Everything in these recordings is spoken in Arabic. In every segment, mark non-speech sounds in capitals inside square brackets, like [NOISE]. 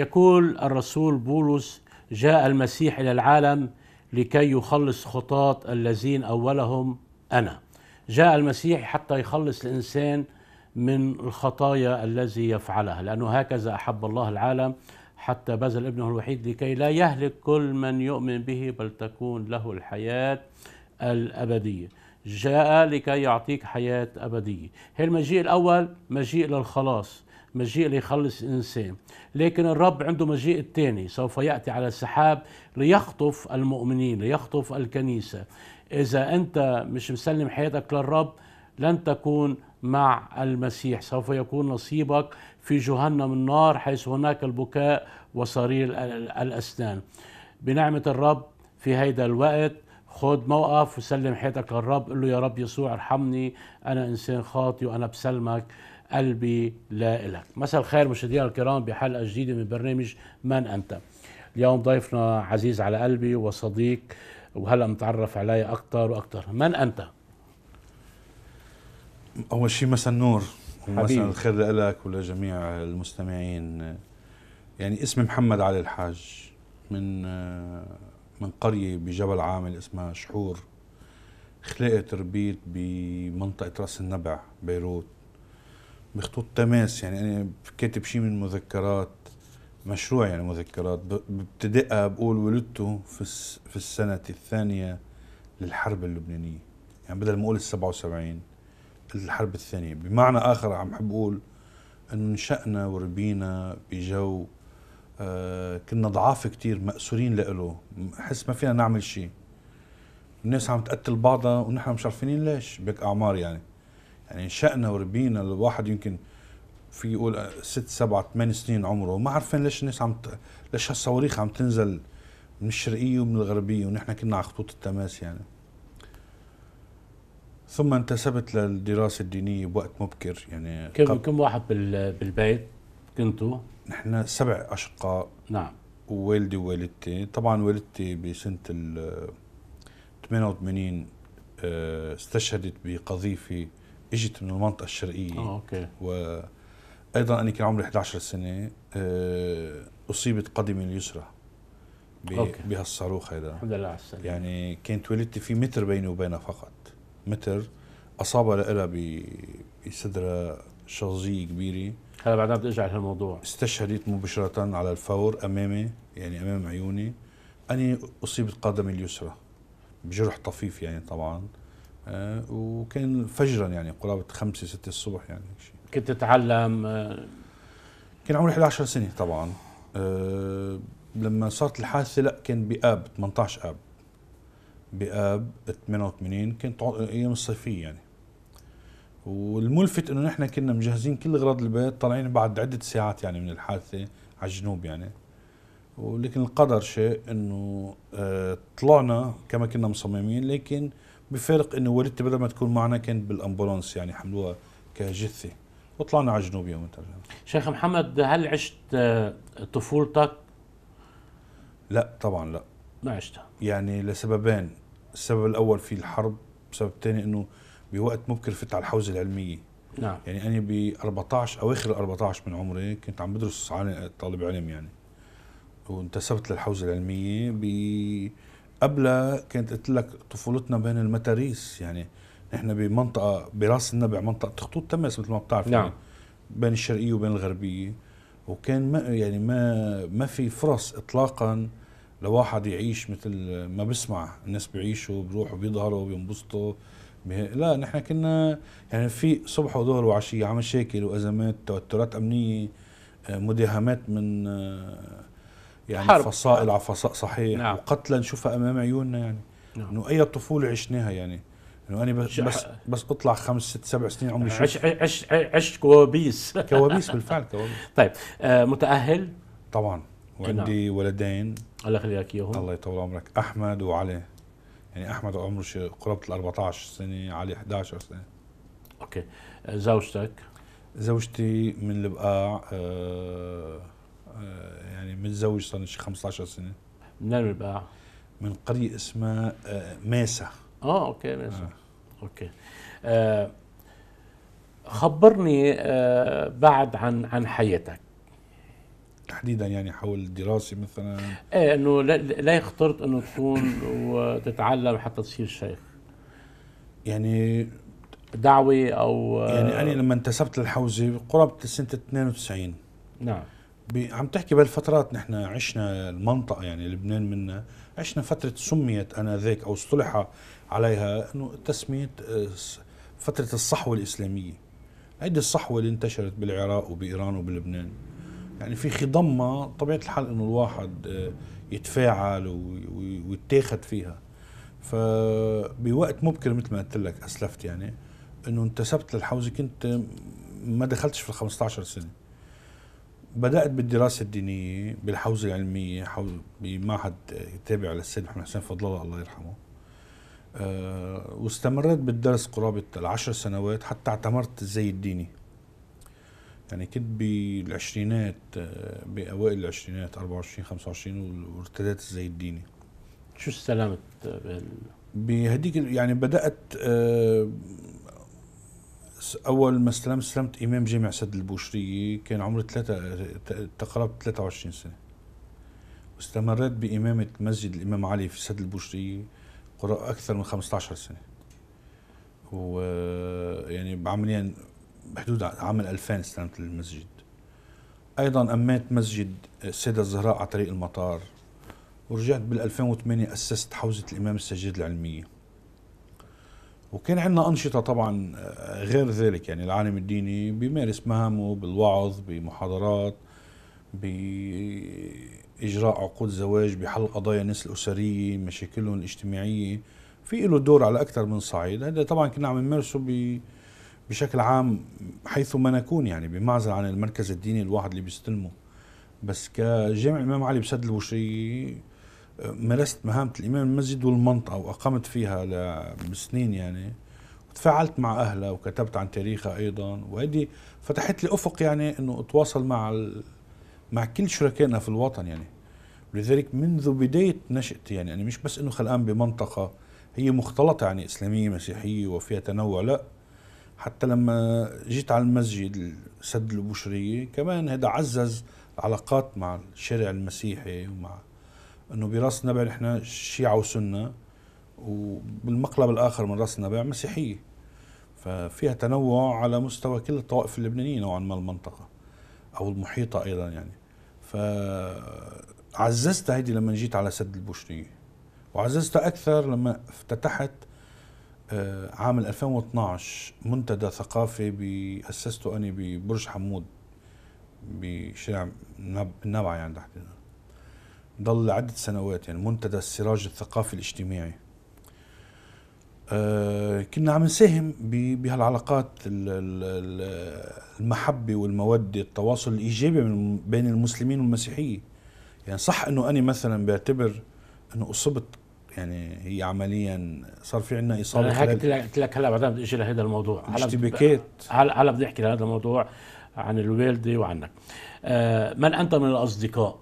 يقول الرسول بولس جاء المسيح الى العالم لكي يخلص خطاة الذين اولهم انا جاء المسيح حتى يخلص الانسان من الخطايا الذي يفعلها لانه هكذا احب الله العالم حتى بذل ابنه الوحيد لكي لا يهلك كل من يؤمن به بل تكون له الحياه الابديه جاء لكي يعطيك حياه ابديه هي المجيء الاول مجيء للخلاص مجيء ليخلص الإنسان لكن الرب عنده مجيء الثاني سوف يأتي على السحاب ليخطف المؤمنين ليخطف الكنيسة إذا أنت مش مسلم حياتك للرب لن تكون مع المسيح سوف يكون نصيبك في جهنم النار حيث هناك البكاء وصرير الأسنان بنعمة الرب في هيدا الوقت خذ موقف وسلم حياتك للرب قل له يا رب يسوع ارحمني انا انسان خاطي وانا بسلمك قلبي لا إلك مساء الخير مشاهدينا الكرام بحلقة جديدة من برنامج من أنت اليوم ضيفنا عزيز على قلبي وصديق وهلأ متعرف علي أكثر وأكثر من أنت؟ أول شيء مساء النور مساء الخير لك ولجميع المستمعين يعني اسمي محمد علي الحاج من من قرية بجبل عامل اسمها شحور خلقت ربيت بمنطقة راس النبع بيروت بخطوط تماس يعني انا كاتب شيء من مذكرات مشروع يعني مذكرات ببتدئها بقول ولدت في في السنة الثانية للحرب اللبنانية يعني بدل ما أقول السبعة وسبعين الحرب الثانية بمعنى آخر عم حب أقول أنه نشأنا وربينا بجو آه كنا ضعاف كتير مأسورين لإله حس ما فينا نعمل شيء الناس عم تقتل بعضها ونحن مش عارفين ليش بك أعمار يعني يعني انشأنا وربينا الواحد يمكن في يقول ست سبع ثمان سنين عمره وما عارفين ليش الناس عم ت... ليش هالصواريخ عم تنزل من الشرقية ومن الغربية ونحن كنا على خطوط التماس يعني ثم انتسبت للدراسة الدينية بوقت مبكر يعني كم قبل كم واحد بال... بالبيت كنتوا؟ نحن سبع أشقاء نعم ووالدي ووالدتي طبعا والدتي بسنة ال 88 آه، استشهدت بقذيفة اجت من المنطقه الشرقيه اه اوكي وايضا انا كان عمري 11 سنه آه، اصيبت قدمي اليسرى بهالصاروخ هذا الحمد لله على السلامه يعني كانت والدتي في متر بيني وبينها فقط متر اصابها لها بصدرها شظيه كبيره هلا بعدين بترجع لهالموضوع استشهدت مباشره على الفور امامي يعني امام عيوني اني اصيبت قدمي اليسرى بجرح طفيف يعني طبعا آه، وكان فجرا يعني قرابه 5 6 الصبح يعني شيء كنت تتعلم آه، كان عمري 11 سنه طبعا آه، لما صارت الحادثه لا كان باب 18 اب باب 88 كانت ايام الصيفيه يعني والملفت انه نحن كنا مجهزين كل اغراض البيت طالعين بعد عده ساعات يعني من الحادثه على الجنوب يعني ولكن القدر شيء انه طلعنا كما كنا مصممين لكن بفارق انه والدتي بدل ما تكون معنا كانت بالامبولانس يعني حملوها كجثه وطلعنا على الجنوب يوم ترجمة. شيخ محمد هل عشت آه، طفولتك؟ لا طبعا لا ما عشتها يعني لسببين السبب الاول في الحرب السبب الثاني انه بوقت مبكر فت على الحوزه العلميه نعم يعني انا ب 14 اواخر ال 14 من عمري كنت عم بدرس طالب علم يعني وانتسبت للحوزه العلميه ب قبلها كانت قلت لك طفولتنا بين المتاريس يعني نحن بمنطقه براس النبع منطقه خطوط تماس مثل ما بتعرف يعني نعم. يعني بين الشرقيه وبين الغربيه وكان ما يعني ما ما في فرص اطلاقا لواحد يعيش مثل ما بسمع الناس بيعيشوا بيروحوا بيظهروا بينبسطوا لا نحن كنا يعني في صبح وظهر وعشيه على مشاكل وازمات توترات امنيه آه، مداهمات من آه، يعني حرب. فصائل على فصائل صحيح نعم. وقتلا نشوفها امام عيوننا يعني نعم. انه اي طفوله عشناها يعني انه انا بس بس, بس اطلع خمس ست سبع سنين عمري عش عش عش كوابيس [LAUGHS] كوابيس بالفعل كوابيس طيب آه متاهل طبعا وعندي نعم. ولدين الله يخليك اياهم الله يطول عمرك احمد وعلي يعني احمد عمره شي قرابه ال 14 سنه علي 11 سنه اوكي آه، زوجتك زوجتي من البقاع آه آه، يعني متزوج صار شي 15 سنه من الرباع من قريه اسمها آه، ميسا اه اوكي ميسا آه. اوكي آه خبرني آه بعد عن عن حياتك تحديدا يعني حول الدراسه مثلا ايه انه لا اخترت انه تكون وتتعلم حتى تصير شيخ يعني دعوه او آه، يعني انا لما انتسبت للحوزه قرابه سنه 92 نعم عم تحكي بهالفترات نحن عشنا المنطقه يعني لبنان منا عشنا فتره سميت انذاك او اصطلح عليها انه تسميه آه، فتره الصحوه الاسلاميه هيدي الصحوه اللي انتشرت بالعراق وبايران وبلبنان يعني في خضمها طبيعه الحال انه الواحد آه، يتفاعل ويتاخد فيها فبوقت مبكر مثل ما قلت لك اسلفت يعني انه انتسبت للحوزه كنت ما دخلتش في ال 15 سنه بدأت بالدراسة الدينية بالحوزة العلمية حوز بمعهد تابع للسيد محمد حسين فضل الله الله يرحمه آه، واستمرت بالدرس قرابة العشر سنوات حتى اعتمرت الزي الديني يعني كنت بالعشرينات آه، بأوائل العشرينات 24 25 وارتديت الزي الديني شو استلمت بهديك يعني بدأت أه اول ما استلمت استلمت امام جامع سد البوشريه كان عمري ثلاثة تقرب 23 سنه واستمرت بامامه مسجد الامام علي في سد البوشريه قرا اكثر من 15 سنه و يعني عمليا بحدود عام 2000 استلمت المسجد ايضا اميت مسجد السيده آه، الزهراء على طريق المطار ورجعت بال 2008 اسست حوزه الامام السجاد العلميه وكان عندنا أنشطة طبعا آه، غير ذلك يعني العالم الديني بيمارس مهامه بالوعظ بمحاضرات بإجراء عقود زواج بحل قضايا الناس الأسرية مشاكلهم الاجتماعية في له دور على أكثر من صعيد هذا طبعا كنا عم نمارسه بشكل عام حيث ما نكون يعني بمعزل عن المركز الديني الواحد اللي بيستلمه بس كجامع الإمام علي بسد البشرية مارست مهامة الإمام المسجد والمنطقة وأقمت فيها لسنين يعني وتفاعلت مع أهلها وكتبت عن تاريخها أيضا وهذه فتحت لي أفق يعني أنه أتواصل مع ال... مع كل شركائنا في الوطن يعني ولذلك منذ بداية نشأتي يعني أنا يعني مش بس أنه خلقان بمنطقة هي مختلطة يعني إسلامية مسيحية وفيها تنوع لا حتى لما جيت على المسجد سد البشرية كمان هذا عزز علاقات مع الشارع المسيحي ومع انه براس النبع نحن شيعة وسنة وبالمقلب الاخر من راس النبع مسيحية ففيها تنوع على مستوى كل الطوائف اللبنانية نوعا ما المنطقة او المحيطة ايضا يعني فعززتها هيدي لما جيت على سد البوشنية وعززتها اكثر لما افتتحت آه، عام 2012 منتدى ثقافي بأسسته أنا ببرج حمود بشارع النبع يعني تحديدا ضل عدة سنوات يعني منتدى السراج الثقافي الاجتماعي أه كنا عم نساهم بهالعلاقات المحبة والمودة التواصل الإيجابي بين المسلمين والمسيحية يعني صح أنه أنا مثلا بعتبر أنه أصبت يعني هي عمليا صار في عندنا اصابه هيك قلت لك هلا بعدين بدي اجي لهذا الموضوع اشتباكات هلا هلا بدي احكي لهذا الموضوع عن الوالده وعنك آه من انت من الاصدقاء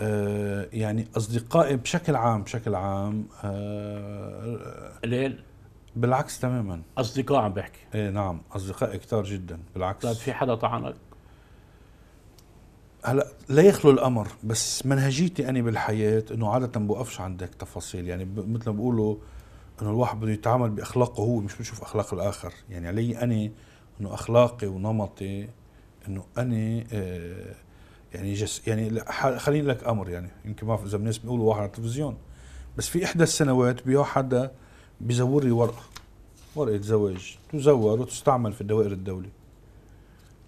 آه، يعني اصدقائي بشكل عام بشكل عام آه، ليل بالعكس تماما اصدقاء عم بحكي ايه نعم اصدقائي كثار جدا بالعكس طيب في حدا طعنك هلا لا يخلو الامر بس منهجيتي انا بالحياه انه عاده بوقفش عندك تفاصيل يعني مثل ما بقولوا انه الواحد بده يتعامل باخلاقه هو مش بشوف اخلاق الاخر يعني علي انا انه اخلاقي ونمطي انه انا آه يعني جس يعني خليني لك امر يعني يمكن ما اذا الناس بيقولوا واحد على التلفزيون بس في احدى السنوات بيو حدا بيزور لي ورقه ورقه زواج تزور وتستعمل في الدوائر الدوليه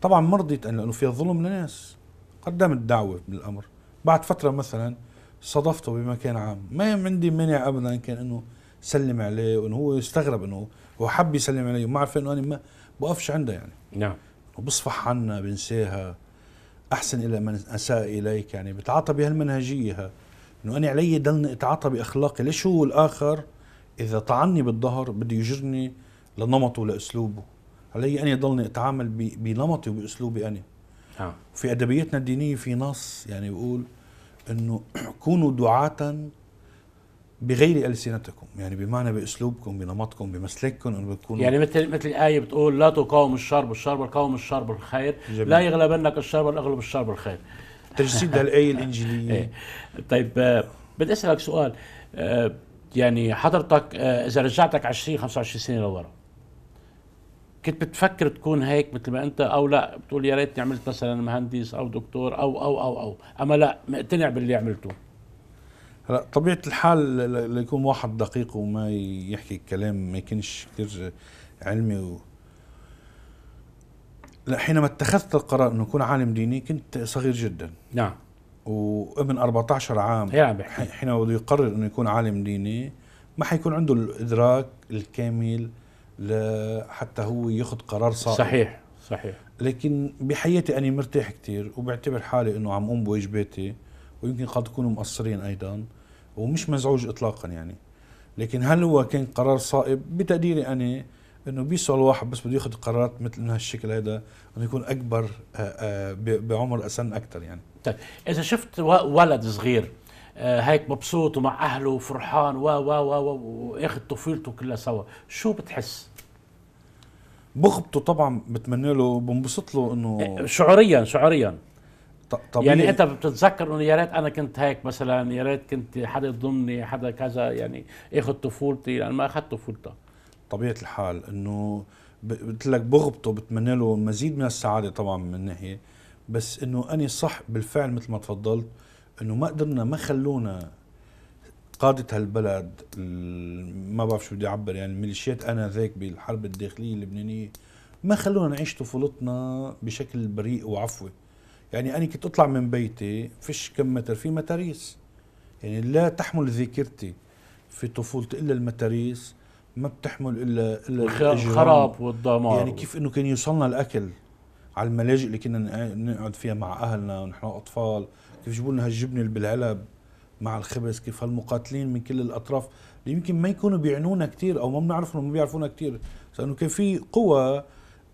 طبعا ما رضيت انا لانه فيها ظلم لناس قدمت دعوه بالامر بعد فتره مثلا صادفته بمكان عام ما عندي مانع ابدا كان انه سلم عليه وانه هو استغرب انه هو حب يسلم علي وما عرف انه انا ما بوقفش عنده يعني نعم وبصفح عنا بنساها احسن الى من اساء اليك يعني بتعاطى بهالمنهجيه انه انا علي ضلني اتعاطى باخلاقي ليش هو الاخر اذا طعني بالظهر بده يجرني لنمطه ولاسلوبه علي اني ضلني اتعامل بنمطي وباسلوبي انا آه. في ادبيتنا الدينيه في نص يعني بيقول انه [CLEARS THROAT] كونوا دعاة بغير السنتكم يعني بمعنى باسلوبكم بنمطكم بمسلككم انه بتكونوا يعني مثل مثل الايه بتقول لا تقاوم الشر بالشر بل قاوم الشر بالخير لا يغلبنك الشر بل اغلب الشر بالخير تجسيد للايه [LAUGHS] الانجيليه ايه. طيب آه، بدي اسالك سؤال آه، يعني حضرتك آه، اذا رجعتك 20 25 سنه لورا كنت بتفكر تكون هيك مثل ما انت او لا بتقول يا ريتني عملت مثلا مهندس او دكتور او او او او اما لا مقتنع باللي عملته هلا طبيعه الحال ليكون واحد دقيق وما يحكي كلام ما يكونش كثير علمي و... لا حينما اتخذت القرار انه اكون عالم ديني كنت صغير جدا نعم وابن 14 عام بحكي حينما بده يقرر انه يكون عالم ديني ما حيكون عنده الادراك الكامل لحتى هو ياخذ قرار صائب صحيح صحيح لكن بحياتي انا مرتاح كثير وبعتبر حالي انه عم اقوم بواجباتي ويمكن قد يكونوا مقصرين ايضا ومش مزعوج اطلاقا يعني لكن هل هو كان قرار صائب بتقديري انا انه بيسوى الواحد بس بده ياخذ قرارات مثل من هالشكل هيدا انه يكون اكبر آه، آه، بعمر اسن اكثر يعني طيب اذا شفت ولد صغير آه، هيك مبسوط ومع اهله وفرحان و و و واخذ طفولته كلها سوا شو بتحس بخبطه طبعا بتمنى له بنبسط له انه شعوريا شعوريا طبيعي. يعني انت بتتذكر انه يا ريت انا كنت هيك مثلا يا ريت كنت حدا يضمني حدا كذا يعني اخذ طفولتي لان يعني ما اخذت طفولتها طبيعه الحال انه قلت لك بغبطه بتمنى له مزيد من السعاده طبعا من ناحيه بس انه اني صح بالفعل مثل ما تفضلت انه ما قدرنا ما خلونا قادة هالبلد ما بعرف شو بدي اعبر يعني الميليشيات انا ذاك بالحرب الداخليه اللبنانيه ما خلونا نعيش طفولتنا بشكل بريء وعفوي يعني أنا كنت أطلع من بيتي فيش كم متر في متاريس يعني لا تحمل ذاكرتي في طفولتي إلا المتاريس ما بتحمل إلا إلا الخراب والدمار يعني كيف إنه كان يوصلنا الأكل على الملاجئ اللي كنا نقعد فيها مع أهلنا ونحن أطفال كيف يجيبوا لنا هالجبنة اللي بالعلب مع الخبز كيف هالمقاتلين من كل الأطراف اللي يمكن ما يكونوا بيعنونا كثير أو ما بنعرفهم ما بيعرفونا كثير لأنه كان في قوى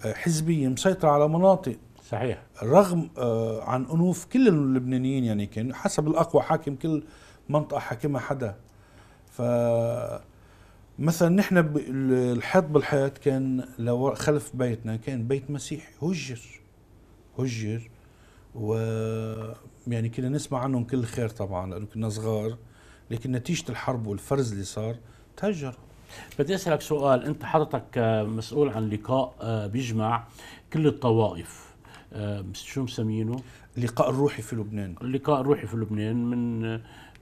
آه، حزبية مسيطرة على مناطق صحيح رغم آه، عن انوف كل اللبنانيين يعني كان حسب الاقوى حاكم كل منطقه حاكمها حدا ف مثلا نحن الحيط بالحيط كان لو خلف بيتنا كان بيت مسيحي هجر هجر و يعني كنا نسمع عنهم كل خير طبعا لانه كنا صغار لكن نتيجه الحرب والفرز اللي صار تهجر بدي اسالك سؤال انت حضرتك آه، مسؤول عن لقاء آه، بيجمع كل الطوائف آه، شو مسمينه؟ اللقاء الروحي في لبنان اللقاء الروحي في لبنان من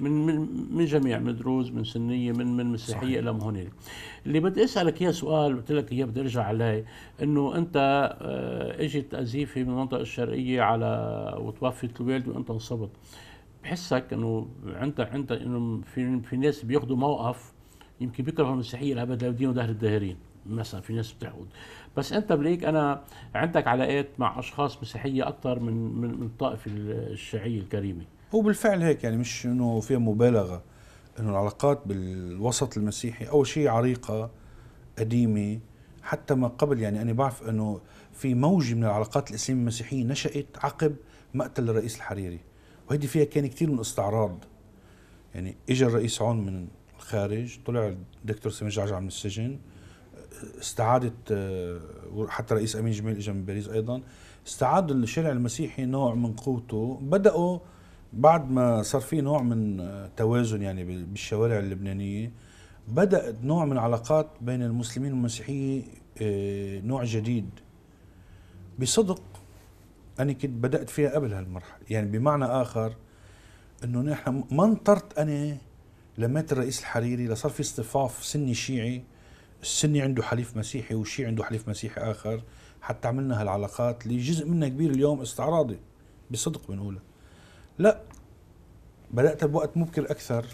من من, من جميع من دروز من سنيه من من مسيحيه الى هنالك اللي بدي اسالك اياه سؤال قلت لك اياه بدي ارجع عليه انه انت آه، اجت قذيفه من المنطقه الشرقيه على وتوفت الوالد وانت انصبت بحسك انه عندك عندك انه في في ناس بياخذوا موقف يمكن بيكرهوا المسيحيه لابد الابدين ودهر الداهرين مثلا في ناس بتعود بس انت بليك انا عندك علاقات مع اشخاص مسيحيه اكثر من من الطائفه الشيعيه الكريمه هو بالفعل هيك يعني مش انه فيها مبالغه انه العلاقات بالوسط المسيحي اول شيء عريقه قديمه حتى ما قبل يعني انا بعرف انه في موجه من العلاقات الاسلاميه المسيحيه نشات عقب مقتل الرئيس الحريري وهيدي فيها كان كثير من الاستعراض يعني اجى الرئيس عون من الخارج طلع الدكتور سمير جعجع من السجن استعادة آه، حتى رئيس أمين جميل اجى من باريس أيضا استعاد الشارع المسيحي نوع من قوته بدأوا بعد ما صار في نوع من آه، توازن يعني بالشوارع اللبنانية بدأ نوع من علاقات بين المسلمين والمسيحية آه، نوع جديد بصدق أنا كنت بدأت فيها قبل هالمرحلة يعني بمعنى آخر أنه نحن ما انطرت أنا لمات الرئيس الحريري لصار في اصطفاف سني شيعي السني عنده حليف مسيحي والشيعي عنده حليف مسيحي آخر حتى عملنا هالعلاقات اللي جزء منها كبير اليوم استعراضي بصدق بنقولها لا بدأت بوقت مبكر أكثر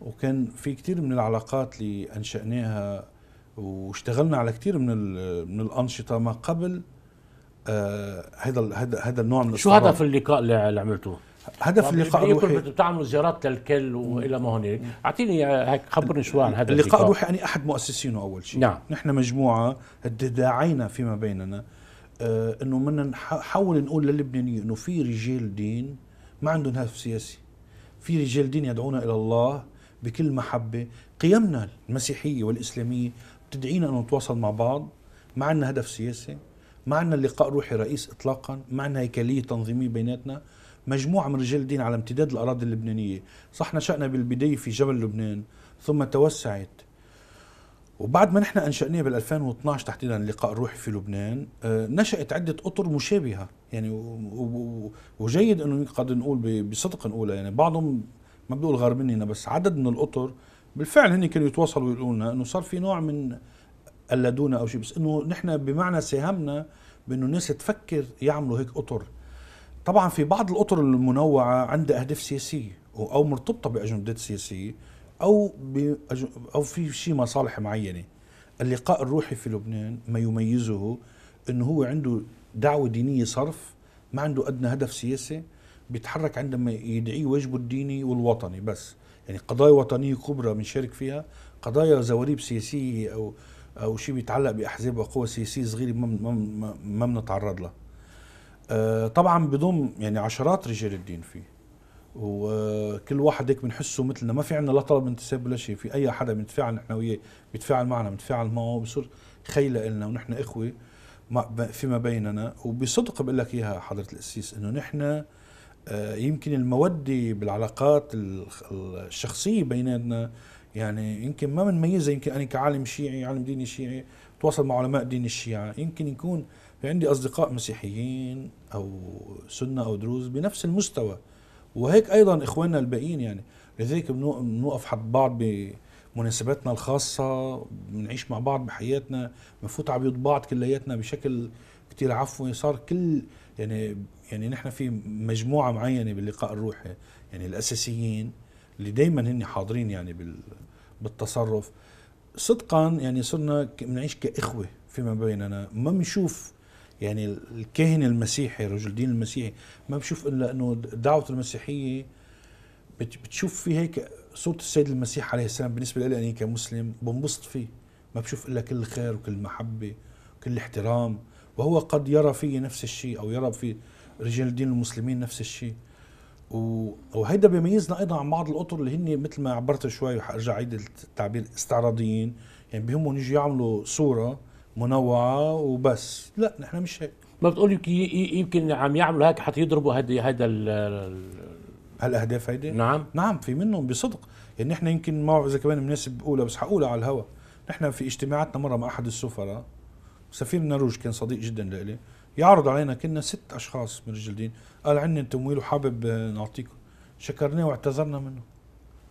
وكان في كثير من العلاقات اللي أنشأناها واشتغلنا على كثير من من الأنشطة ما قبل هذا آه هذا النوع من شو هدف اللقاء اللي عملتوه؟ هدف اللقاء الروحي بدكم بتعملوا زيارات للكل والى ما هنالك اعطيني هيك خبرني شوي عن هذا اللقاء الروحي انا يعني احد مؤسسينه اول شيء نعم نحن مجموعه تداعينا فيما بيننا آه انه بدنا نحاول نقول للبنانيين انه في رجال دين ما عندهم هدف سياسي في رجال دين يدعون الى الله بكل محبه قيمنا المسيحيه والاسلاميه بتدعينا انه نتواصل مع بعض ما عندنا هدف سياسي ما عندنا لقاء روحي رئيس اطلاقا ما عندنا هيكليه تنظيميه بيناتنا مجموعة من رجال الدين على امتداد الأراضي اللبنانية صح نشأنا بالبداية في جبل لبنان ثم توسعت وبعد ما نحن انشاناها بال 2012 تحديدا اللقاء الروحي في لبنان آه، نشأت عدة أطر مشابهة يعني وجيد أنه قد نقول بصدق نقولها يعني بعضهم ما بدي أقول مننا بس عدد من الأطر بالفعل هن كانوا يتواصلوا ويقولوا لنا أنه صار في نوع من قلدونا أو شيء بس أنه نحن بمعنى ساهمنا بأنه الناس تفكر يعملوا هيك أطر طبعا في بعض الاطر المنوعه عندها اهداف سياسيه او مرتبطه باجندات سياسيه او او في شيء مصالح معينه اللقاء الروحي في لبنان ما يميزه انه هو عنده دعوه دينيه صرف ما عنده ادنى هدف سياسي بيتحرك عندما يدعيه واجبه الديني والوطني بس يعني قضايا وطنيه كبرى بنشارك فيها قضايا زواريب سياسيه او او شيء بيتعلق باحزاب وقوى سياسيه صغيره ما بنتعرض لها آه، طبعا بضم يعني عشرات رجال الدين فيه وكل واحد هيك بنحسه مثلنا ما في عندنا لا طلب انتساب ولا شيء في اي حدا بنتفاعل نحن وياه بيتفاعل معنا بنتفاعل معه بصير خيله لنا ونحن اخوه فيما بيننا وبصدق بقول لك اياها حضره القسيس انه نحن آه، يمكن الموده بالعلاقات الشخصيه بيناتنا يعني يمكن ما بنميزها يمكن انا كعالم شيعي عالم ديني شيعي تواصل مع علماء دين الشيعه يمكن يكون في عندي أصدقاء مسيحيين أو سنة أو دروز بنفس المستوى وهيك أيضا إخواننا الباقيين يعني لذلك بنوقف حد بعض بمناسباتنا الخاصة بنعيش مع بعض بحياتنا بنفوت على بيوت بعض كلياتنا بشكل كتير عفوي صار كل يعني يعني نحن في مجموعة معينة باللقاء الروحي يعني الأساسيين اللي دايما هن حاضرين يعني بال بالتصرف صدقا يعني صرنا بنعيش كإخوة فيما بيننا ما بنشوف يعني الكاهن المسيحي رجل الدين المسيحي ما بشوف الا انه دعوه المسيحيه بتشوف في هيك صوره السيد المسيح عليه السلام بالنسبه لي انا كمسلم بنبسط فيه ما بشوف الا كل خير وكل محبه وكل احترام وهو قد يرى في نفس الشيء او يرى في رجال الدين المسلمين نفس الشيء وهيدا بيميزنا ايضا عن بعض الاطر اللي هن مثل ما عبرت شوي وحارجع عيد التعبير استعراضيين يعني بهمهم يجوا يعملوا صوره منوعه وبس لا نحن مش هيك ما بتقول يمكن عم يعملوا هيك حتى يضربوا هذا هذا هالاهداف هيدي نعم نعم في منهم بصدق يعني نحن يمكن ما اذا كمان مناسب بقولها بس حقولها على الهوا نحن في اجتماعاتنا مره مع احد السفراء سفير النرويج كان صديق جدا لإلي يعرض علينا كنا ست اشخاص من رجال الدين قال عندنا تمويل وحابب نعطيكم شكرناه واعتذرنا منه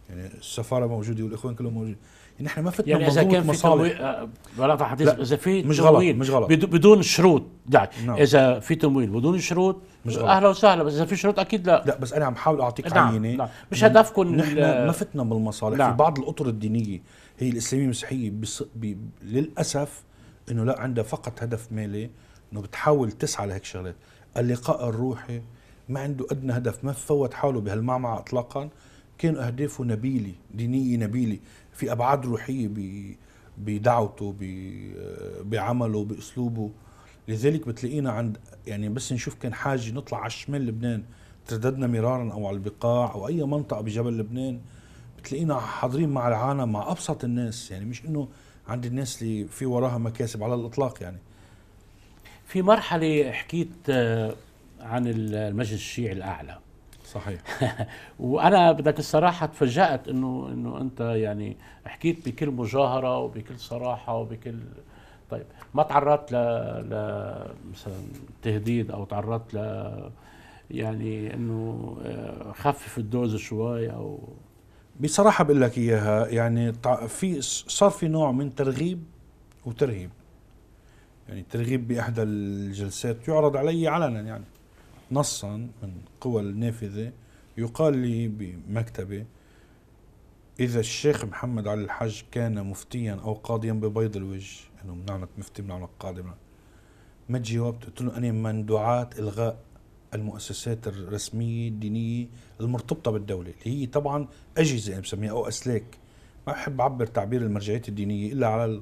يعني السفاره موجوده والاخوان كلهم موجودين ان احنا ما فتنا يعني اذا كان في تمويل آه، برافو حديث اذا في مش تمويل غلط مش غلط بدون شروط دعك نعم. اذا في تمويل بدون شروط مش غلط اهلا وسهلا بس اذا في شروط اكيد لا لا بس انا عم حاول اعطيك نعم. عينه نعم. مش هدفكم نحن ما فتنا بالمصالح نعم. في بعض الاطر الدينيه هي الاسلاميه المسيحيه بص... بي... للاسف انه لا عندها فقط هدف مالي انه بتحاول تسعى لهيك شغلات اللقاء الروحي ما عنده ادنى هدف ما فوت حاله بهالمعمعة اطلاقا كان اهدافه نبيله دينيه نبيله في ابعاد روحيه بدعوته بعمله باسلوبه لذلك بتلاقينا عند يعني بس نشوف كان حاجه نطلع على شمال لبنان ترددنا مرارا او على البقاع او اي منطقه بجبل لبنان بتلاقينا حاضرين مع العالم مع ابسط الناس يعني مش انه عند الناس اللي في وراها مكاسب على الاطلاق يعني في مرحله حكيت آه، عن المجلس الشيعي الاعلى صحيح [LAUGHS] وانا بدك الصراحه تفاجات انه انه انت يعني حكيت بكل مجاهره وبكل صراحه وبكل طيب ما تعرضت ل... ل مثلا تهديد او تعرضت ل يعني انه آه، خفف الدوز شوي او بصراحه بقول لك اياها يعني في صار في نوع من ترغيب وترهيب يعني ترغيب باحدى الجلسات يعرض علي علنا يعني نصا من قوى النافذة يقال لي بمكتبة إذا الشيخ محمد علي الحج كان مفتيا أو قاضيا ببيض الوجه إنه بنعلك مفتي بنعلك قاضي ما تجاوبت قلت له اني من دعاة إلغاء المؤسسات الرسمية الدينية المرتبطة بالدولة اللي هي طبعا أجهزة بسميها أو أسلاك ما بحب أعبر تعبير المرجعيات الدينية إلا على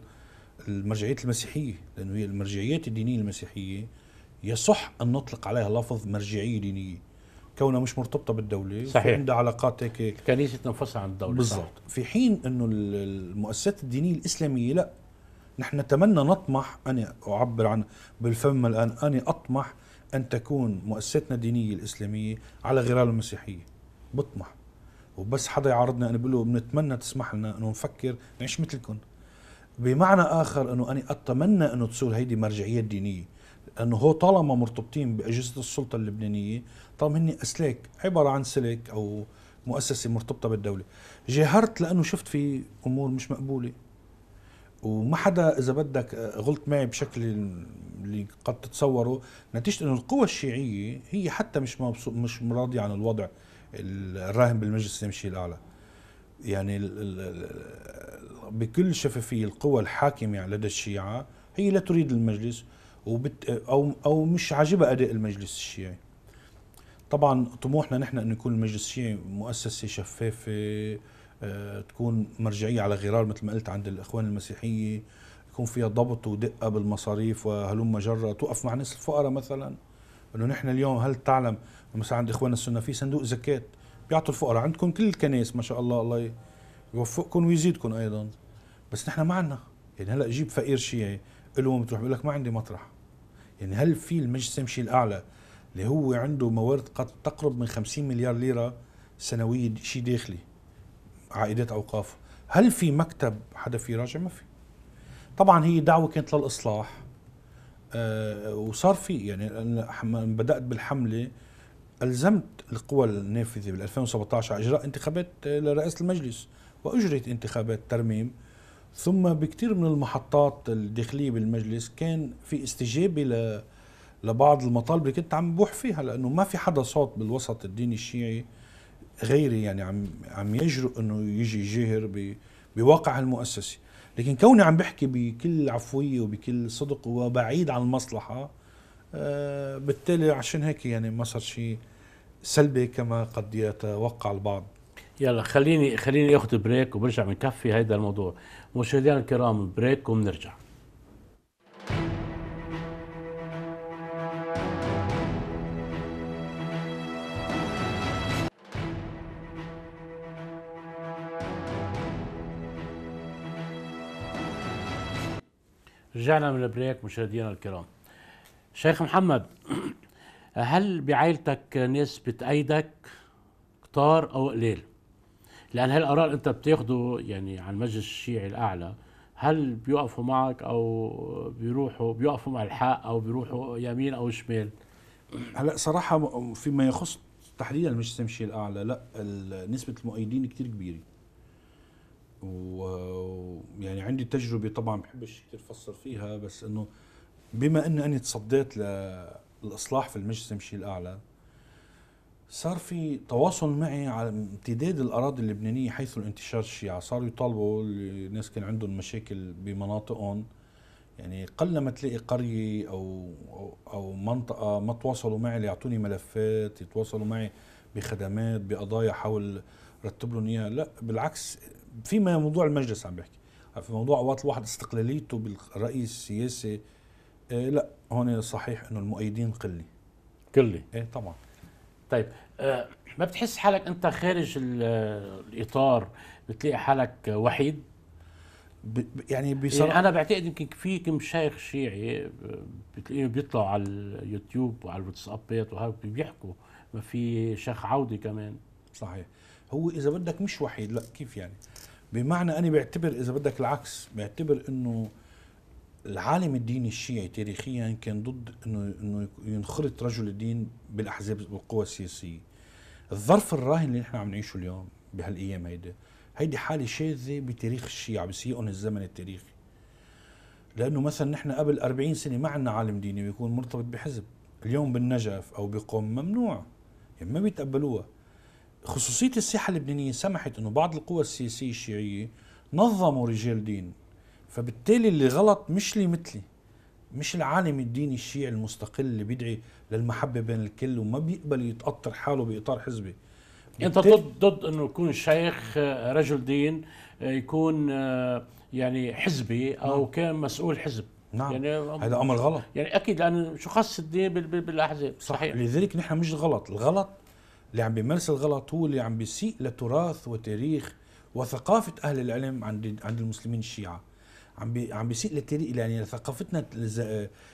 المرجعيات المسيحية لأنه هي المرجعيات الدينية المسيحية يصح أن نطلق عليها لفظ مرجعية دينية كونها مش مرتبطة بالدولة صحيح عندها علاقات هيك كنيسه تنفصل عن الدولة بالضبط في حين أنه المؤسسات الدينية الإسلامية لا نحن نتمنى نطمح اني أعبر عن بالفم الآن اني أطمح أن تكون مؤسستنا الدينية الإسلامية على غرار المسيحية بطمح وبس حدا يعارضنا أنا بقول له بنتمنى تسمح لنا أنه نفكر نعيش مثلكم بمعنى آخر أنه أنا أتمنى أنه تصير هيدي مرجعية دينية انه هو طالما مرتبطين باجهزه السلطه اللبنانيه طالما هن اسلاك عباره عن سلك او مؤسسه مرتبطه بالدوله جهرت لانه شفت في امور مش مقبوله وما حدا اذا بدك آه، غلط معي بشكل اللي قد تتصوره نتيجه انه القوى الشيعيه هي حتى مش مش راضيه عن الوضع الراهن بالمجلس التنميشي الاعلى يعني بكل شفافيه القوى الحاكمه لدى الشيعه هي لا تريد المجلس وبت او او مش عاجبها اداء المجلس الشيعي طبعا طموحنا نحن انه يكون المجلس الشيعي مؤسسه شفافه آه، تكون مرجعيه على غرار مثل ما قلت عند الاخوان المسيحيه يكون فيها ضبط ودقه بالمصاريف وهلم جره توقف مع ناس الفقراء مثلا انه نحن اليوم هل تعلم مثلا عند اخواننا السنه في صندوق زكاه بيعطوا الفقراء عندكم كل الكنائس ما شاء الله الله يوفقكم ويزيدكم ايضا بس نحن ما عندنا يعني هلا جيب فقير شيعي قول له بتروح بيقول لك ما عندي مطرح يعني هل في المجلس يمشي الاعلى اللي هو عنده موارد قد تقرب من 50 مليار ليره سنويا شيء داخلي عائدات اوقاف هل في مكتب حدا فيه راجع ما في طبعا هي دعوه كانت للاصلاح أه وصار في يعني انا بدات بالحمله الزمت القوى النافذه بال 2017 على اجراء انتخابات آه، لرئاسه المجلس واجريت انتخابات ترميم ثم بكثير من المحطات الداخليه بالمجلس كان في استجابه ل لبعض المطالب اللي كنت عم بوح فيها لانه ما في حدا صوت بالوسط الديني الشيعي غيري يعني عم عم يجرؤ انه يجي يجاهر بواقع هالمؤسسه، لكن كوني عم بحكي بكل عفويه وبكل صدق وبعيد عن المصلحه آه بالتالي عشان هيك يعني ما صار شيء سلبي كما قد يتوقع البعض يلا خليني خليني اخذ بريك وبرجع بنكفي هيدا الموضوع مشاهدينا الكرام بريك وبنرجع رجعنا من البريك مشاهدينا الكرام شيخ محمد هل بعائلتك ناس بتأيدك كتار او قليل؟ لان هالقرار انت بتاخده يعني على المجلس الشيعي الاعلى هل بيوقفوا معك او بيروحوا بيوقفوا مع الحق او بيروحوا يمين او شمال هلا صراحه فيما يخص تحديدا المجلس الشيعي الاعلى لا نسبه المؤيدين كثير كبيره ويعني عندي تجربه طبعا بحبش كثير فصل فيها بس انه بما اني انا تصديت للاصلاح في المجلس الشيعي الاعلى صار في تواصل معي على امتداد الاراضي اللبنانيه حيث الانتشار الشيعة صاروا يطالبوا الناس كان عندهم مشاكل بمناطقهم يعني قل ما تلاقي قريه او او, أو منطقه ما تواصلوا معي ليعطوني ملفات يتواصلوا معي بخدمات بقضايا حول رتب لهم اياها لا بالعكس فيما موضوع المجلس عم بحكي في موضوع وقت الواحد استقلاليته بالراي السياسي إيه، لا هون صحيح انه المؤيدين قله قله ايه طبعا طيب آه، ما بتحس حالك انت خارج آه، الاطار بتلاقي حالك وحيد يعني, يعني بصراحة يعني انا بعتقد يمكن في كم شيخ شيعي آه، بتلاقيهم بيطلعوا على اليوتيوب وعلى الواتسابات وهيك بيحكوا ما في شيخ عودي كمان صحيح هو اذا بدك مش وحيد لا كيف يعني بمعنى انا بعتبر اذا بدك العكس بعتبر انه العالم الديني الشيعي تاريخيا كان ضد انه انه ينخرط رجل الدين بالاحزاب والقوى السياسيه. الظرف الراهن اللي نحن عم نعيشه اليوم بهالايام هيدي هيدي حاله شاذه بتاريخ الشيعه بسيئهم الزمن التاريخي. لانه مثلا نحن قبل 40 سنه ما عندنا عالم ديني بيكون مرتبط بحزب، اليوم بالنجف او بقوم ممنوع يعني ما بيتقبلوها. خصوصيه الساحه اللبنانيه سمحت انه بعض القوى السياسيه الشيعيه نظموا رجال دين فبالتالي اللي غلط مش لي مثلي مش العالم الديني الشيعي المستقل اللي بيدعي للمحبه بين الكل وما بيقبل يتقطر حاله باطار حزبي انت ضد ضد انه يكون شيخ آه، رجل دين آه، يكون آه، يعني حزبي او نعم. كان مسؤول حزب نعم يعني هذا امر غلط يعني اكيد لان شو خص الدين بالاحزاب صحيح لذلك نحن مش غلط الغلط اللي عم بيمارس الغلط هو اللي عم بيسيء لتراث وتاريخ وثقافه اهل العلم عند عند المسلمين الشيعه عم بي عم بيسيء للتاريخ يعني لثقافتنا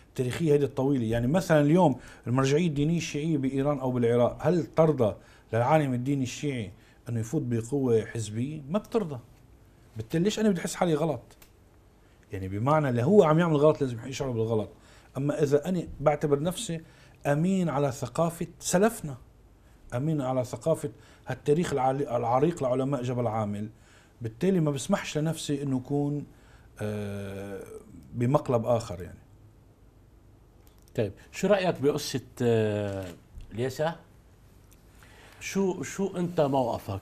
التاريخيه هذه الطويله يعني مثلا اليوم المرجعيه الدينيه الشيعيه بايران او بالعراق هل ترضى للعالم الديني الشيعي انه يفوت بقوه حزبيه ما بترضى بالتالي ليش انا بدي احس حالي غلط يعني بمعنى اللي هو عم يعمل غلط لازم يشعر بالغلط اما اذا انا بعتبر نفسي امين على ثقافه سلفنا امين على ثقافه هالتاريخ العريق لعلماء جبل عامل بالتالي ما بسمحش لنفسي انه اكون آه، بمقلب اخر يعني طيب شو رايك بقصه اليسا آه، شو شو انت موقفك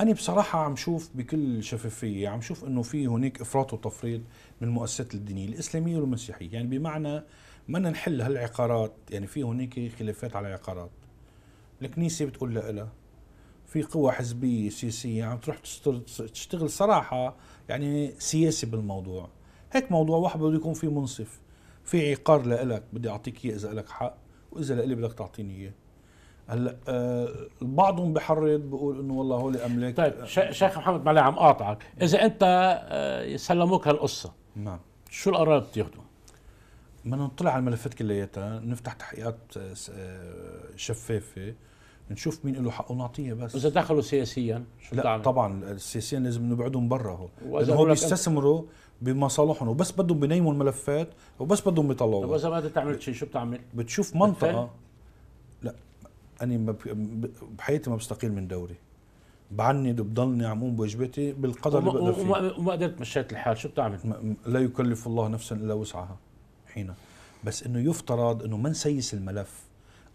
أنا بصراحة عم شوف بكل شفافية عم شوف أنه في هناك إفراط وتفريط من المؤسسات الدينية الإسلامية والمسيحية يعني بمعنى ما نحل هالعقارات يعني في هناك خلافات على العقارات الكنيسة بتقول لها في قوى حزبيه سياسيه عم تروح تشتغل صراحه يعني سياسي بالموضوع هيك موضوع واحد بده يكون في منصف في عقار لإلك بدي اعطيك اياه اذا لك حق واذا لإلي بدك تعطيني اياه هلا أه بعضهم بحرض بقول انه والله هول املاك طيب آه، شيخ محمد معلي عم قاطعك نعم. اذا انت أه سلموك هالقصه نعم شو القرار بتاخده بدنا نطلع على الملفات كلياتها نفتح تحقيقات آه، آه، شفافه نشوف مين له حقه نعطيه بس اذا دخلوا سياسيا شو لا طبعا السياسيا لازم نبعدهم برا هو لانه هو بيستثمروا بمصالحهم وبس بدهم بينيموا الملفات وبس بدهم بيطلعوها طب اذا ما انت تعمل شيء شو بتعمل؟ بتشوف منطقه لا انا بحياتي ما بستقيل من دوري بعند وبضلني عم قوم بواجباتي بالقدر اللي بقدر فيه وما قدرت مشيت الحال شو بتعمل؟ لا يكلف الله نفسا الا وسعها حينها بس انه يفترض انه ما نسيس الملف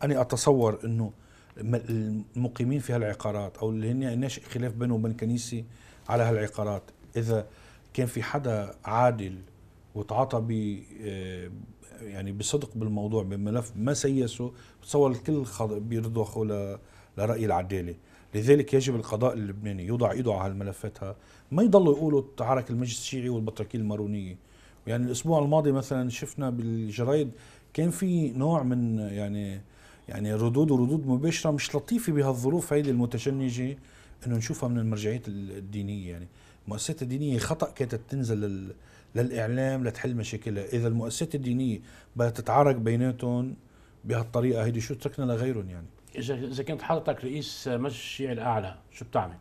انا اتصور انه المقيمين في هالعقارات او اللي هن ناشئ خلاف بينه وبين كنيسي على هالعقارات اذا كان في حدا عادل وتعاطى ب آه، يعني بصدق بالموضوع بملف ما سيسه بتصور الكل بيرضخوا لرأي العدالة لذلك يجب القضاء اللبناني يوضع ايده على هالملفاتها ما يضلوا يقولوا تعارك المجلس الشيعي والبطريركيه المارونية يعني الاسبوع الماضي مثلا شفنا بالجرايد كان في نوع من يعني يعني ردود وردود مباشره مش لطيفه بهالظروف هيدي المتشنجه انه نشوفها من المرجعيات الدينيه يعني المؤسسات الدينيه خطا كانت تنزل للاعلام لتحل مشاكلها اذا المؤسسات الدينيه بدها تتعارك بيناتهم بهالطريقه هيدي شو تركنا لغيرهم يعني اذا اذا كنت حضرتك رئيس مجلس الشيعي الاعلى شو بتعمل؟